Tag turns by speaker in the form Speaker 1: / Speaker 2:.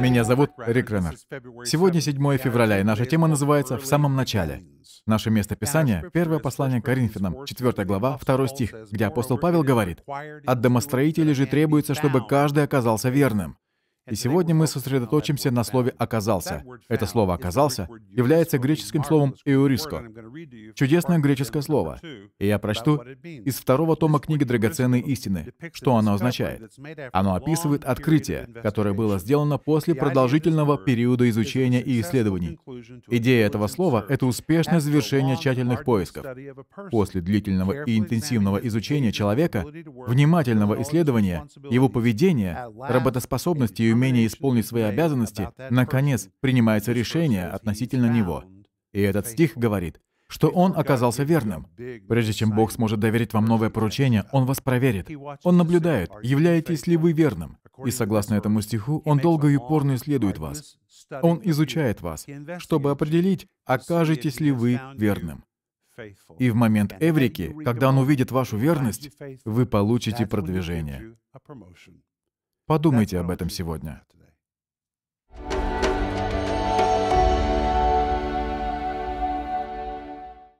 Speaker 1: Меня зовут Рик Ремер. Сегодня 7 февраля, и наша тема называется «В самом начале». Наше место Писания — первое послание к Коринфянам, 4 глава, 2 стих, где апостол Павел говорит, «От домостроителей же требуется, чтобы каждый оказался верным». И сегодня мы сосредоточимся на слове «оказался». Это слово «оказался» является греческим словом «эуриско». Чудесное греческое слово. И я прочту из второго тома книги «Драгоценные истины», что оно означает. Оно описывает открытие, которое было сделано после продолжительного периода изучения и исследований. Идея этого слова — это успешное завершение тщательных поисков. После длительного и интенсивного изучения человека, внимательного исследования, его поведения, работоспособности и и умение исполнить свои обязанности, наконец принимается решение относительно него. И этот стих говорит, что он оказался верным. Прежде чем Бог сможет доверить вам новое поручение, Он вас проверит. Он наблюдает, являетесь ли вы верным. И согласно этому стиху, Он долго и упорно исследует вас. Он изучает вас, чтобы определить, окажетесь ли вы верным. И в момент Эврики, когда он увидит вашу верность, вы получите продвижение. Подумайте об этом сегодня.